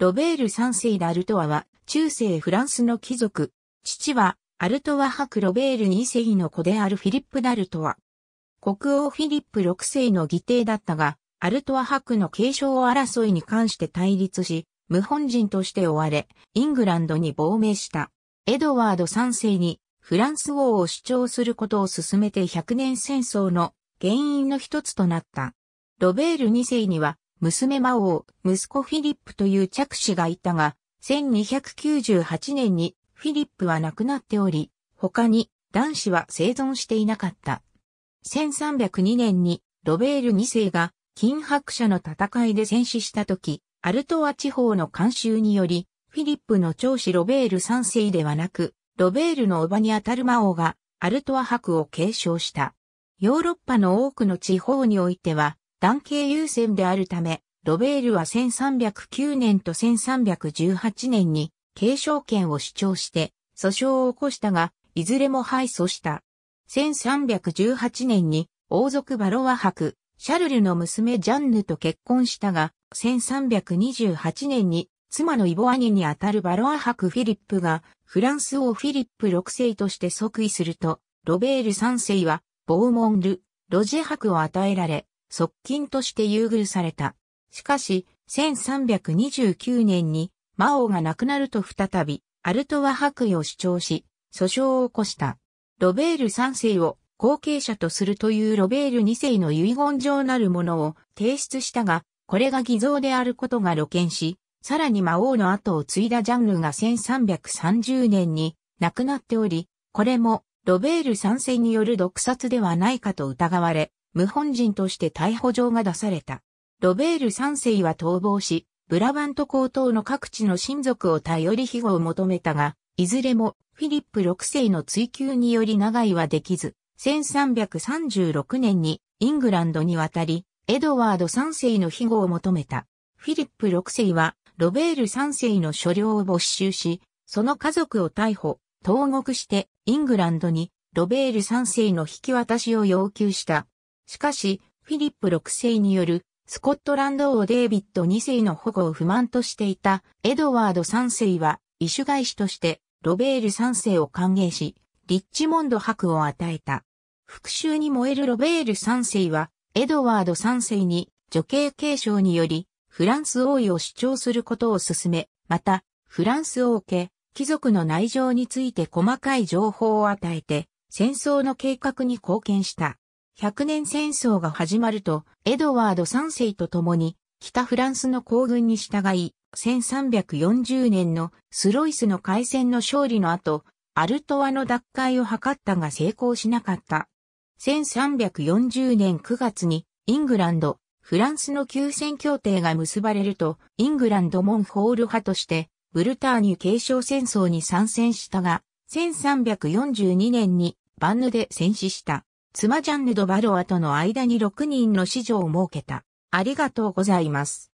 ロベール三世ダルトワは、中世フランスの貴族。父は、アルトワ博ロベール二世の子であるフィリップ・ダルトワ。国王フィリップ六世の義弟だったが、アルトワ博の継承を争いに関して対立し、無本人として追われ、イングランドに亡命した。エドワード三世に、フランス王を主張することを進めて100年戦争の原因の一つとなった。ロベール2世には娘魔王、息子フィリップという着手がいたが、1298年にフィリップは亡くなっており、他に男子は生存していなかった。1302年にロベール2世が金白者の戦いで戦死した時、アルトワ地方の監修により、フィリップの長子ロベール3世ではなく、ロベールの叔母にあたる魔王がアルトワ博を継承した。ヨーロッパの多くの地方においては、男系優先であるため、ロベールは1309年と1318年に継承権を主張して訴訟を起こしたが、いずれも敗訴した。1318年に王族バロワ博、シャルルの娘ジャンヌと結婚したが、1328年に妻のイボアニにあたるバロア博フィリップがフランス王フィリップ6世として即位すると、ロベール3世はボーモンル、ロジェ博を与えられ、側近として優遇された。しかし、1329年に、魔王が亡くなると再び、アルトワ白衣を主張し、訴訟を起こした。ロベール3世を後継者とするというロベール2世の遺言状なるものを提出したが、これが偽造であることが露見し、さらに魔王の後を継いだジャンルが1330年に亡くなっており、これもロベール3世による毒殺ではないかと疑われ、無本人として逮捕状が出された。ロベール三世は逃亡し、ブラバント高等の各地の親族を頼り庇護を求めたが、いずれもフィリップ六世の追求により長居はできず、1336年にイングランドに渡り、エドワード三世の庇護を求めた。フィリップ六世はロベール三世の所領を没収し、その家族を逮捕、投獄してイングランドにロベール三世の引き渡しを要求した。しかし、フィリップ6世によるスコットランド王デイビッド2世の保護を不満としていたエドワード3世は、異種外視としてロベール3世を歓迎し、リッチモンド伯を与えた。復讐に燃えるロベール3世は、エドワード3世に女系継承により、フランス王位を主張することを進め、また、フランス王家、貴族の内情について細かい情報を与えて、戦争の計画に貢献した。100年戦争が始まると、エドワード3世と共に、北フランスの行軍に従い、1340年のスロイスの海戦の勝利の後、アルトワの奪回を図ったが成功しなかった。1340年9月に、イングランド、フランスの休戦協定が結ばれると、イングランドモンホール派として、ブルターニュ継承戦争に参戦したが、1342年にバンヌで戦死した。妻ジャンヌ・ド・バロアとの間に6人の子女を設けた。ありがとうございます。